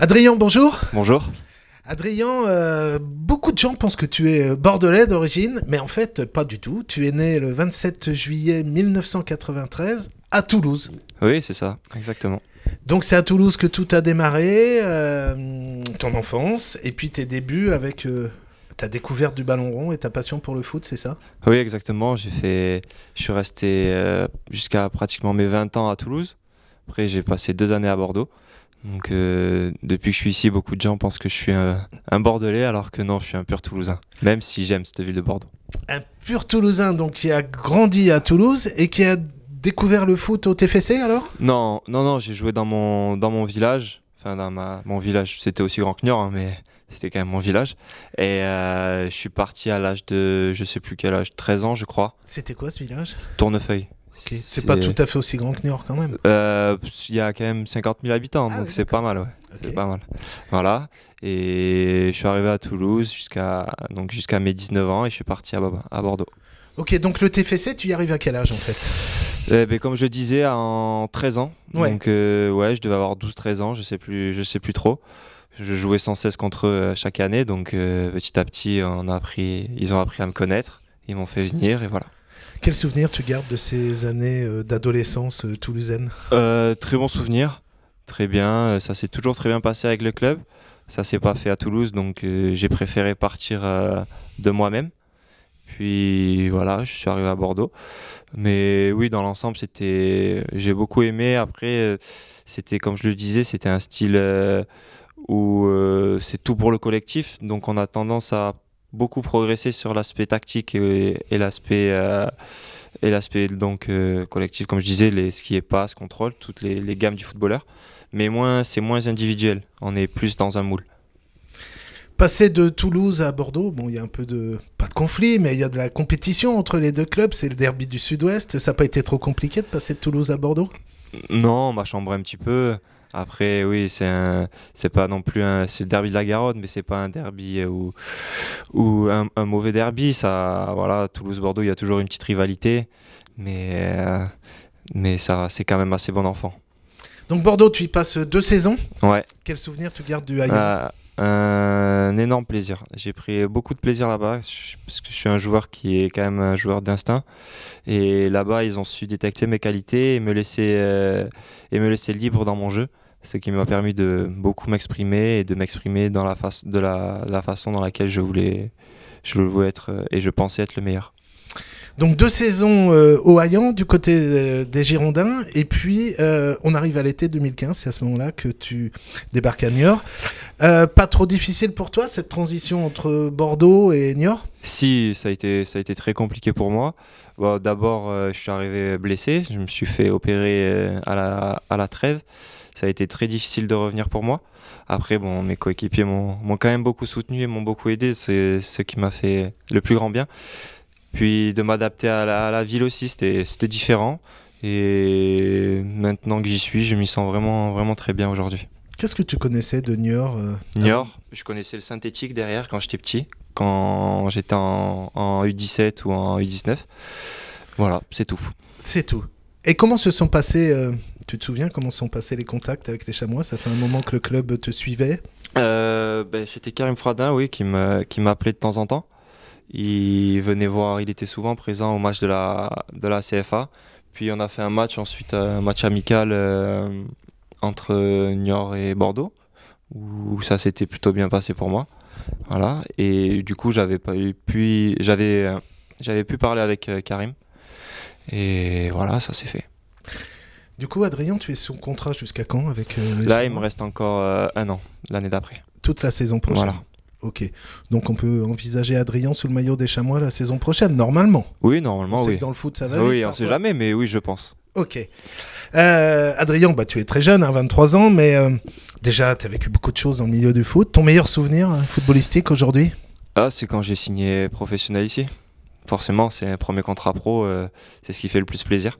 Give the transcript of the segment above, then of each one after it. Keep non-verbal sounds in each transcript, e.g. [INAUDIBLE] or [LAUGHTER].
Adrien, bonjour. Bonjour. Adrien, euh, beaucoup de gens pensent que tu es euh, bordelais d'origine, mais en fait, pas du tout. Tu es né le 27 juillet 1993 à Toulouse. Oui, c'est ça, exactement. Donc c'est à Toulouse que tout a démarré, euh, ton enfance, et puis tes débuts avec ta découverte du ballon rond et ta passion pour le foot, c'est ça Oui, exactement. J'ai fait, je suis resté jusqu'à pratiquement mes 20 ans à Toulouse. Après, j'ai passé deux années à Bordeaux. Donc euh, depuis que je suis ici, beaucoup de gens pensent que je suis un, Bordelais, alors que non, je suis un pur Toulousain, même si j'aime cette ville de Bordeaux. Un pur Toulousain, donc qui a grandi à Toulouse et qui a découvert le foot au TFC alors Non, non, non, j'ai joué dans mon, dans mon village, enfin dans ma, mon village, c'était aussi Grand que hein, mais c'était quand même mon village. Et euh, je suis parti à l'âge de, je sais plus quel âge, 13 ans je crois. C'était quoi ce village Tournefeuille c'est pas tout à fait aussi grand que New York quand même. Euh, il y a quand même 50 000 habitants, ah donc c'est pas mal, C'est pas mal. Voilà. Et je suis arrivé à Toulouse jusqu'à donc jusqu'à mes 19 ans et je suis parti à, à Bordeaux. Ok, donc le TFC, tu y arrives à quel âge en fait eh ben, Comme je disais, en 13 ans. Donc euh, ouais, je devais avoir 12-13 ans, je sais plus, je sais plus trop. Je jouais sans cesse contre eux euh, chaque année, donc petit à petit, on a appris, ils ont appris à me connaître, ils m'ont fait venir et voilà. Quel souvenir tu gardes de ces années euh, d'adolescence euh, toulousaine euh, Très bon souvenir, très bien. Ça s'est toujours très bien passé avec le club. Ça s'est pas fait à Toulouse, donc j'ai préféré partir de moi-même. Puis voilà, je suis arrivé à Bordeaux. Mais oui, dans l'ensemble, c'était, j'ai beaucoup aimé. Après, c'était comme je le disais, c'était un style où c'est tout pour le collectif. Donc on a tendance à beaucoup progressé sur l'aspect tactique et, l'aspect euh, et l'aspect donc euh, collectif comme je disais les ce qui est passe contrôle toutes les, gammes du footballeur mais moins c'est moins individuel on est plus dans un moule Passer de Toulouse à Bordeaux, bon, il y a un peu de. pas de conflit, mais il y a de la compétition entre les deux clubs. C'est le derby du Sud-Ouest. Ça n'a pas été trop compliqué de passer de Toulouse à Bordeaux Non, on m'a chambré un petit peu. Après, oui, c'est c'est pas non plus le derby de la Garonne, mais c'est pas un derby euh, ou ou un, mauvais derby. Ça, voilà, Toulouse-Bordeaux, il y a toujours une petite rivalité, mais euh, mais ça, c'est quand même assez bon enfant. Donc Bordeaux, tu y passes deux saisons. Ouais. Quel souvenir tu gardes du ailleurs un énorme plaisir. J'ai pris beaucoup de plaisir là-bas parce que je suis un joueur qui est quand même un joueur d'instinct. Et là-bas, ils ont su détecter mes qualités et me laisser euh, et me laisser libre dans mon jeu ce qui m'a permis de beaucoup m'exprimer et de m'exprimer dans la, de la, façon dans laquelle je voulais, je voulais être euh, et je pensais être le meilleur. Donc deux saisons euh, au Hayan du côté euh, des Girondins et puis on arrive à l'été 2015, c'est à ce moment-là que tu débarques à Niort. pas trop difficile pour toi cette transition entre Bordeaux et Niort Si, ça a été ça a été très compliqué pour moi. d'abord je suis arrivé blessé, je me suis fait opérer à la, à la trêve. Ça a été très difficile de revenir pour moi. Après, bon, mes coéquipiers m'ont quand même beaucoup soutenu et m'ont beaucoup aidé. C'est ce qui m'a fait le plus grand bien. Puis de m'adapter à, la ville aussi, c'était différent. Et maintenant que j'y suis, je m'y sens vraiment, vraiment très bien aujourd'hui. Qu'est-ce que tu connaissais de Niort euh, Niort, je connaissais le synthétique derrière quand j'étais petit, quand j'étais en, U17 ou en U19. Voilà, c'est tout. C'est tout. Et comment se sont passées euh, tu te souviens comment sont passés les contacts avec les chamois Ça fait un moment que le club te suivait euh, ben, C'était Karim Fradin, oui, qui m'appelait de temps en temps. Il venait voir, il était souvent présent au match de la, de la CFA. Puis on a fait un match ensuite, euh, un match amical euh, entre Niort et Bordeaux, où ça s'était plutôt bien passé pour moi. Voilà. Et du coup, j'avais puis j'avais, j'avais pu parler avec Karim. Et voilà, ça s'est fait. Du coup, Adrien, tu es sous contrat jusqu'à quand avec euh, Là, il me reste encore euh, un an, l'année d'après. Toute la saison prochaine. Voilà. Ok. Donc on peut envisager Adrien sous le maillot des chamois la saison prochaine, normalement. Oui, normalement, oui. dans le foot, ça va. Oui, on ne sait jamais, mais oui, je pense. Ok. Euh, Adrien, bah, tu es très jeune, 23 hein, ans, mais déjà, tu as vécu beaucoup de choses dans le milieu du foot. Ton meilleur souvenir footballistique aujourd'hui ah, C'est quand j'ai signé professionnel ici. Forcément, c'est un premier contrat pro, c'est ce qui fait le plus plaisir.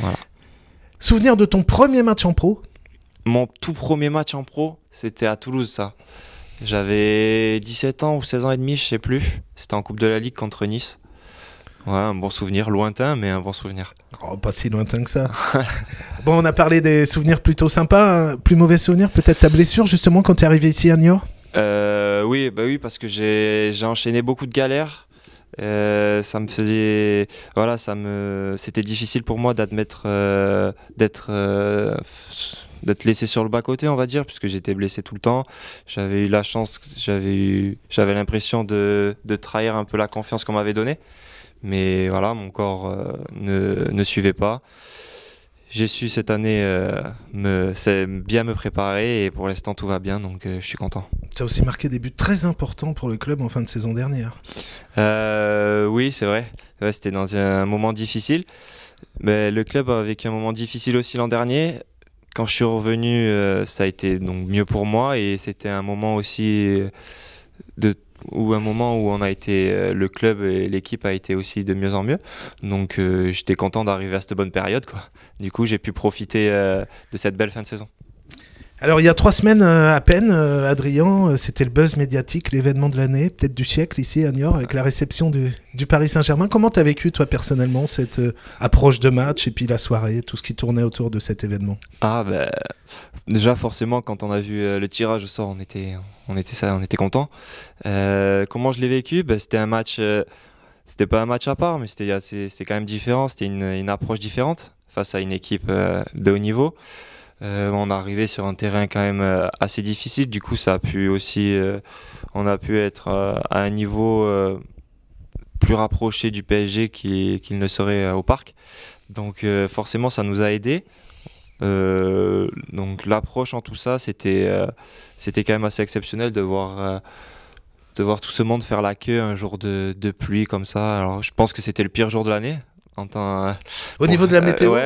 Voilà. Souvenir de ton premier match en pro Mon tout premier match en pro, c'était à Toulouse, ça. J'avais 17 ans ou 16 ans et demi, je sais plus. C'était en Coupe de la Ligue contre Nice. Ouais, un bon souvenir, lointain, mais un bon souvenir. Oh, pas si lointain que ça. [LAUGHS] bon, on a parlé des souvenirs plutôt sympas. Hein. Plus mauvais souvenir, peut-être ta blessure, justement, quand tu es arrivé ici à Niort euh, Oui, bah oui, parce que j'ai enchaîné beaucoup de galères. Euh, ça me faisait voilà ça me c'était difficile pour moi d'admettre euh, d'être euh, d'être laissé sur le bas côté on va dire puisque j'étais blessé tout le temps j'avais eu la chance j'avais eu j'avais l'impression de, trahir un peu la confiance qu'on m'avait donnée mais voilà mon corps ne, suivait pas j'ai su cette année me, bien me préparer et pour l'instant tout va bien donc je suis content tu as aussi marqué des buts très importants pour le club en fin de saison dernière. Euh, oui, c'est vrai. C'était dans un moment difficile. Mais le club a vécu un moment difficile aussi l'an dernier. Quand je suis revenu, euh, ça a été donc mieux pour moi et c'était un moment aussi euh, de ou un moment où on a été le club et l'équipe a été aussi de mieux en mieux. Donc j'étais content d'arriver à cette bonne période quoi. Du coup, j'ai pu profiter de cette belle fin de saison. Alors, il y a trois semaines euh, à peine, euh, Adrien, euh, c'était le buzz médiatique, l'événement de l'année, peut-être du siècle ici à Niort, avec la réception du, Paris Saint-Germain. Comment t'as vécu, toi, personnellement, cette approche de match et puis la soirée, tout ce qui tournait autour de cet événement Ah, ben, déjà, forcément, quand on a vu le tirage au sort, on était, on était, ça, on était content. comment je l'ai vécu bah, C'était un match, c'était pas un match à part, mais c'était quand même différent, c'était une, approche différente face à une équipe de haut niveau. Euh, on est arrivé sur un terrain quand même euh, assez difficile, du coup ça a pu aussi, euh, on a pu être à un niveau plus rapproché du PSG qu'il ne serait au parc. Donc forcément ça nous a aidé. donc l'approche en tout ça, c'était c'était quand même assez exceptionnel de voir de voir tout ce monde faire la queue un jour de, de pluie comme ça. Alors je pense que c'était le pire jour de l'année, au niveau de la météo,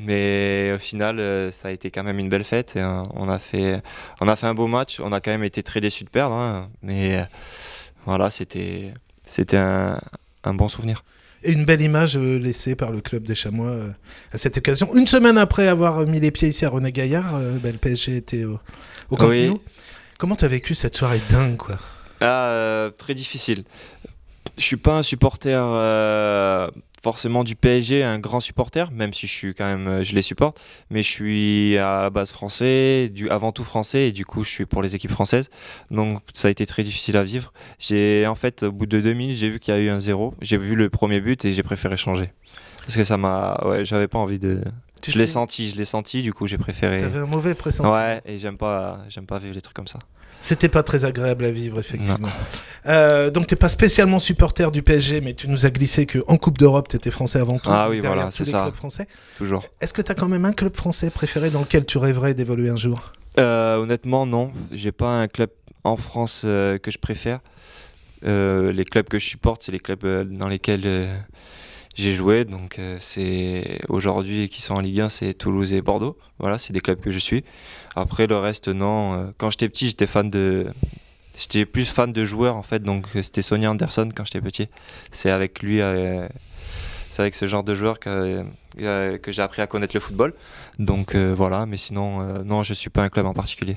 Mais au final, euh, ça a été quand même une belle fête. Euh, on, a fait, on a fait un beau match. On a quand même été très déçus de perdre. Hein. mais euh, voilà, c'était un, un bon souvenir et une belle image laissée par le club des Chamois à cette occasion. Une semaine après avoir mis les pieds ici à René Gaillard, bah, le PSG était au, au Camp Comment tu as vécu cette soirée dingue quoi ah, Très difficile, je suis pas un supporter euh, forcément du PSG, un grand supporter, même si je suis quand même, euh, je les supporte, mais je suis à la base français, du, avant tout français, et du coup je suis pour les équipes françaises. Donc ça a été très difficile à vivre. J'ai en fait, au bout de 2000, j'ai vu qu'il y a eu un zéro. J'ai vu le premier but et j'ai préféré changer parce que ça m'a, ouais, j'avais pas envie de. je l'ai senti, je l'ai senti, du coup j'ai préféré. T'avais un mauvais pressentiment. Ouais, et j'aime pas, j'aime pas vivre les trucs comme ça. C'était pas très agréable à vivre, effectivement. Euh, donc, n'es pas spécialement supporter du PSG, mais tu nous as glissé que en Coupe d'Europe, tu étais français avant tout. Ah oui, voilà, c'est ça. français. Toujours. Est-ce que tu as quand même un club français préféré dans lequel tu rêverais d'évoluer un jour euh, Honnêtement, non. J'ai pas un club en France euh, que je préfère. Euh, les clubs que je supporte, c'est les clubs dans lesquels j'ai joué. Donc euh, c'est aujourd'hui qui sont en Ligue 1, c'est Toulouse et Bordeaux. Voilà, c'est des clubs que je suis. Après le reste, non. Euh, quand j'étais petit, j'étais fan de, j'étais plus fan de joueurs en fait. Donc c'était Sonia Anderson quand j'étais petit. C'est avec lui, euh, c'est avec ce genre de joueur que, que j'ai appris à connaître le football. Donc voilà, mais sinon non, je suis pas un club en particulier.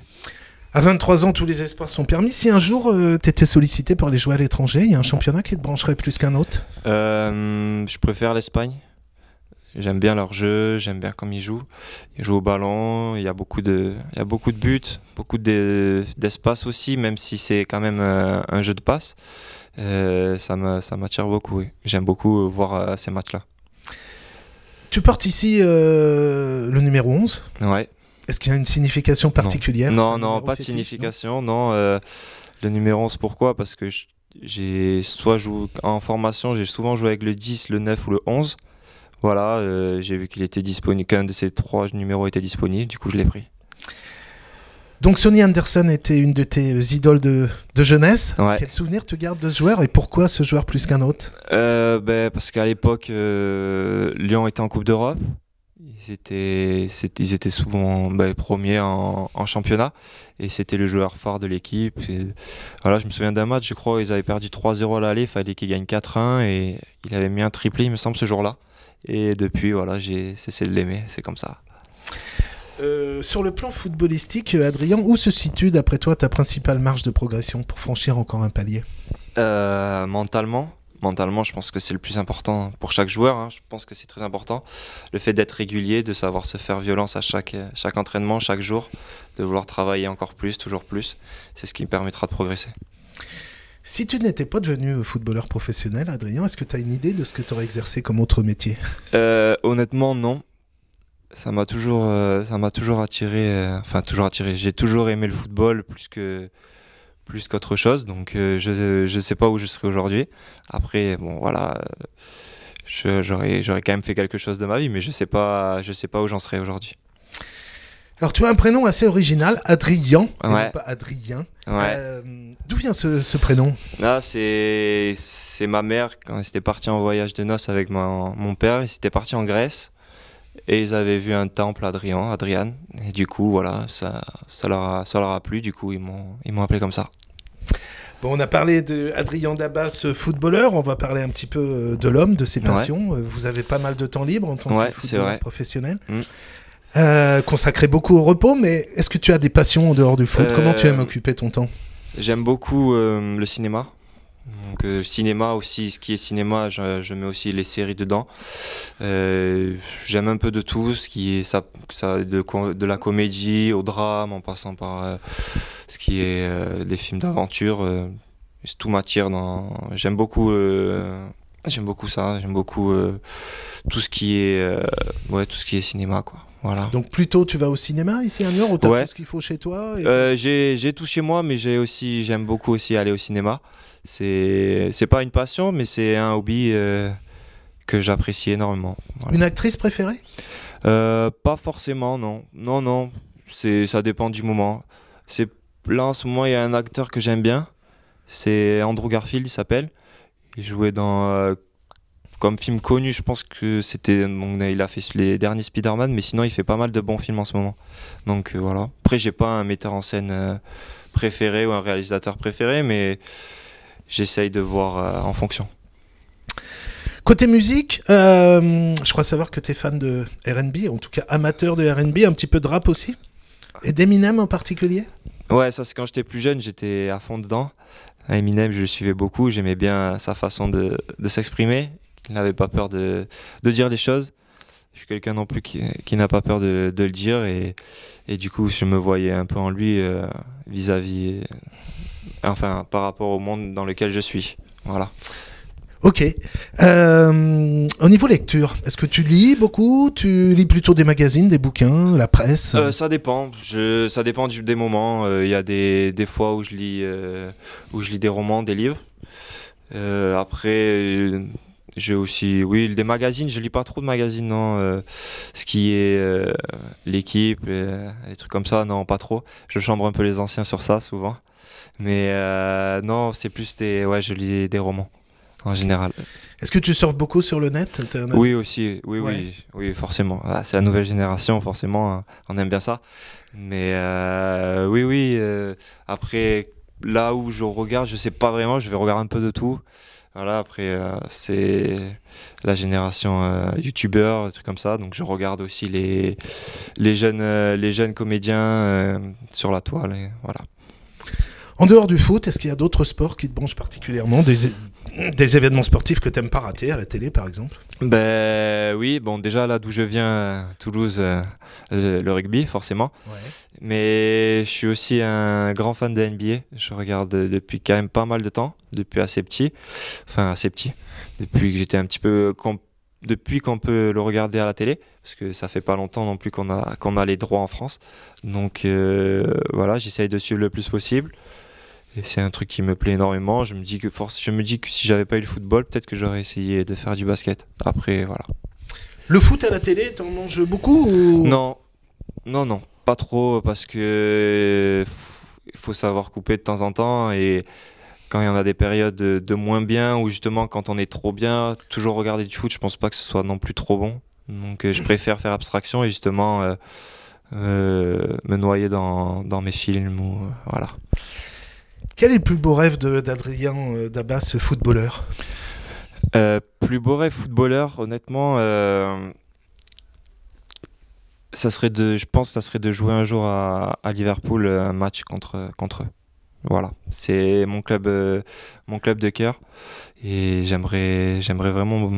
À 23 ans, tous les espoirs sont permis. Si un jour euh, tu étais sollicité par les joueurs à l'étranger, il y a un championnat qui te brancherait plus qu'un autre euh, Je préfère l'Espagne. J'aime bien leur jeu, j'aime bien comme ils jouent. Ils jouent au ballon, il y a beaucoup de, il y beaucoup de buts, beaucoup d'espace aussi, même si c'est quand même euh, un, jeu de passe. ça m'attire beaucoup, oui. J'aime beaucoup voir ces matchs-là. Tu portes ici le numéro 11 Ouais, est-ce qu'il y a une signification particulière Non, non, pas de signification. Non, euh, le numéro 11, pourquoi Parce que j'ai soit joué en formation, j'ai souvent joué avec le 10, le 9 ou le 11. Voilà, euh, j'ai vu qu'il était disponible, qu'un de ces trois numéros était disponible, du coup je l'ai pris. Donc Sonny Anderson était une de tes idoles de, jeunesse. Quel souvenir tu gardes de ce joueur et pourquoi ce joueur plus qu'un autre euh, ben, Parce qu'à l'époque, Lyon était en Coupe d'Europe. Ils étaient, ils étaient souvent bah, premiers en, championnat et c'était le joueur phare de l'équipe. Voilà, je me souviens d'un match, je crois, ils avaient perdu 3-0 à l'aller, il fallait qu'ils gagnent 4-1 et il avait mis un triplé, il me semble, ce jour-là. Et depuis, voilà, j'ai cessé de l'aimer, c'est comme ça. Euh, sur le plan footballistique, Adrien, où se situe, d'après toi, ta principale marge de progression pour franchir encore un palier euh, Mentalement, mentalement, je pense que c'est le plus important pour chaque joueur. Hein. Je pense que c'est très important. Le fait d'être régulier, de savoir se faire violence à chaque, chaque entraînement, chaque jour, de vouloir travailler encore plus, toujours plus, c'est ce qui me permettra de progresser. Si tu n'étais pas devenu footballeur professionnel, Adrien, est-ce que tu as une idée de ce que tu aurais exercé comme autre métier euh, Honnêtement, non. Ça m'a toujours, euh, toujours attiré, euh, enfin toujours attiré. J'ai toujours aimé le football plus que plus qu'autre chose. Donc euh, je ne sais pas où je serai aujourd'hui. Après, bon, voilà, euh, j'aurais quand même fait quelque chose de ma vie, mais je ne sais, pas, je sais pas où j'en serai aujourd'hui. Alors tu as un prénom assez original, Adrien, ouais. Adrien. Euh, d'où vient ce, ce prénom ah, C'est ma mère quand elle s'était partie en voyage de noces avec mon père, ils étaient partis en Grèce. Et ils avaient vu un temple Adrian, Adrian, et du coup, voilà, ça, ça, leur, a, ça leur a plu, du coup, ils m'ont, ils m'ont appelé comme ça. Bon, on a parlé de Dabas, Dabas, footballeur. On va parler un petit peu euh, de l'homme, de ses passions. Euh, vous avez pas mal de temps libre en tant que footballeur professionnel. Mm. Euh, consacré beaucoup au repos, mais est-ce que tu as des passions en dehors du foot Comment tu aimes occuper ton temps J'aime beaucoup le cinéma. Donc euh, cinéma aussi, ce qui est cinéma, je, mets aussi les séries dedans. Euh, j'aime un peu de tout, ce qui est ça, ça de, la comédie au drame, en passant par euh, ce qui est des films d'aventure. tout m'attire dans. J'aime beaucoup. J'aime beaucoup ça, j'aime beaucoup tout ce qui est ouais, tout ce qui est cinéma quoi. Voilà. Donc plutôt tu vas au cinéma ici à York ou t'as tout ce qu'il faut chez toi J'ai tout chez moi mais j'ai aussi j'aime beaucoup aussi aller au cinéma c'est pas une passion, mais c'est un hobby euh, que j'apprécie énormément. Une actrice préférée euh, Pas forcément, non. Non, non. C'est ça dépend du moment. C'est là en ce moment il y a un acteur que j'aime bien. C'est Andrew Garfield, il s'appelle. Il jouait dans euh, comme film connu, je pense que c'était. il a fait les derniers Spider-Man, mais sinon il fait pas mal de bons films en ce moment. Donc voilà. Après, j'ai pas un metteur en scène préféré ou un réalisateur préféré, mais j'essaye de voir euh, en fonction. Côté musique, euh, je crois savoir que tu es fan de RB, en tout cas amateur de RB, un petit peu de rap aussi, et d'Eminem en particulier Ouais, ça c'est quand j'étais plus jeune, j'étais à fond dedans. Eminem, je le suivais beaucoup, j'aimais bien sa façon de, s'exprimer, il n'avait pas peur de, dire les choses. Je suis quelqu'un non plus qui, n'a pas peur de, le dire, et, du coup je me voyais un peu en lui vis à -vis enfin par rapport au monde dans lequel je suis. Voilà. Ok. Euh, au niveau lecture, est-ce que tu lis beaucoup Tu lis plutôt des magazines, des bouquins, la presse euh, Ça dépend. Je, ça dépend des moments. Euh, il y a des, fois où je, lis, où je lis des romans, des livres. après, j'ai aussi, oui, des magazines. Je lis pas trop de magazines, non. ce qui est l'équipe, les trucs comme ça, non, pas trop. Je chambre un peu les anciens sur ça souvent. Mais euh, non, c'est plus des. Ouais, je lis des romans en général. Est-ce que tu surfes beaucoup sur le net Oui, aussi. Oui, oui, oui, forcément. Ah, c'est la nouvelle génération, forcément. Hein. On aime bien ça. Mais euh, oui, oui. Euh, après, là où je regarde, je sais pas vraiment. Je vais regarder un peu de tout. Voilà, après, c'est la génération euh, youtubeur, trucs comme ça. Donc, je regarde aussi les, les, jeunes, les jeunes comédiens sur la toile. voilà. En dehors du foot, est-ce qu'il y a d'autres sports qui te branchent particulièrement des, événements sportifs que tu n'aimes pas rater à la télé, par exemple Ben oui, bon déjà là d'où je viens, Toulouse, euh, le, rugby forcément. Mais je suis aussi un grand fan de NBA. Je regarde euh, depuis quand même pas mal de temps, depuis assez petit, enfin assez petit, depuis que j'étais un petit peu depuis qu'on peut le regarder à la télé, parce que ça fait pas longtemps non plus qu'on a, a les droits en France. Donc euh, voilà, j'essaye de suivre le plus possible c'est un truc qui me plaît énormément. Je me dis que, force, je me dis que si j'avais pas eu le football, peut-être que j'aurais essayé de faire du basket. Après, voilà. Le foot à la télé, t'en manges beaucoup Non, non, non, pas trop, parce que il faut savoir couper de temps en temps et quand il y en a des périodes de, moins bien ou justement quand on est trop bien, toujours regarder du foot, je pense pas que ce soit non plus trop bon. Donc euh, je [LAUGHS] préfère faire abstraction et justement euh, euh, me noyer dans, mes films ou voilà. Quel est le plus beau rêve d'Adrien euh, Dabas, ce footballeur euh, Plus beau rêve footballeur, honnêtement, euh, ça serait de, je pense que ça serait de jouer un jour à, Liverpool un match contre, contre eux. Voilà, c'est mon club, mon club de cœur et j'aimerais, vraiment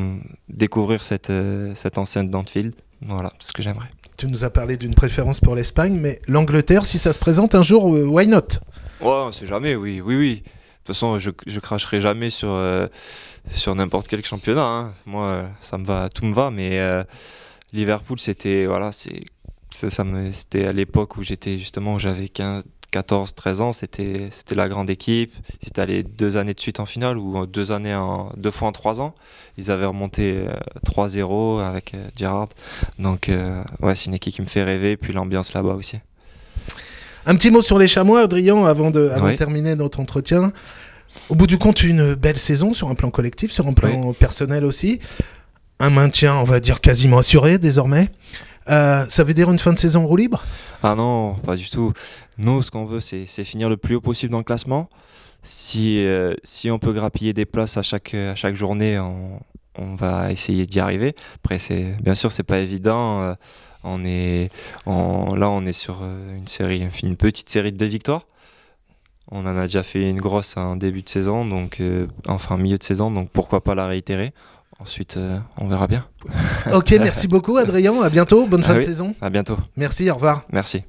découvrir cette, cette enceinte d'Anfield. Voilà, ce que j'aimerais. Tu nous as parlé d'une préférence pour l'Espagne, mais l'Angleterre, si ça se présente un jour, why not Ouais, ne sait jamais, oui, oui, oui. De toute façon, je, je cracherai jamais sur, euh, sur n'importe quel championnat. Hein. Moi, ça me va, tout me va, mais euh, Liverpool, c'était voilà, ça, ça me, à l'époque où j'étais justement, j'avais 15, 14, 13 ans, c'était la grande équipe. Ils étaient deux années de suite en finale ou euh, deux, années en, deux fois en trois ans. Ils avaient remonté 3-0 avec Gerrard. Donc, ouais, c'est une équipe qui me fait rêver, puis l'ambiance là-bas aussi. Un petit mot sur les chamois, Adrien, avant de, terminer notre entretien. Au bout du compte, une belle saison sur un plan collectif, sur un plan personnel aussi. Un maintien, on va dire, quasiment assuré désormais. Euh, ça veut dire une fin de saison roue libre Ah non, pas du tout. Nous, ce qu'on veut, c'est finir le plus haut possible dans le classement. Euh, si, on peut grappiller des places à chaque, à chaque journée, on va essayer d'y arriver. Après, c'est bien sûr, c'est pas évident. Euh, on est, là, on est sur euh, une série, une petite série de victoires. On en a déjà fait une grosse en début de saison, donc euh, enfin milieu de saison, donc pourquoi pas la réitérer. Ensuite, on verra bien. [LAUGHS] ok, merci beaucoup, Adrien. À bientôt. Bonne ah fin de saison. À bientôt. Merci. Au revoir. Merci.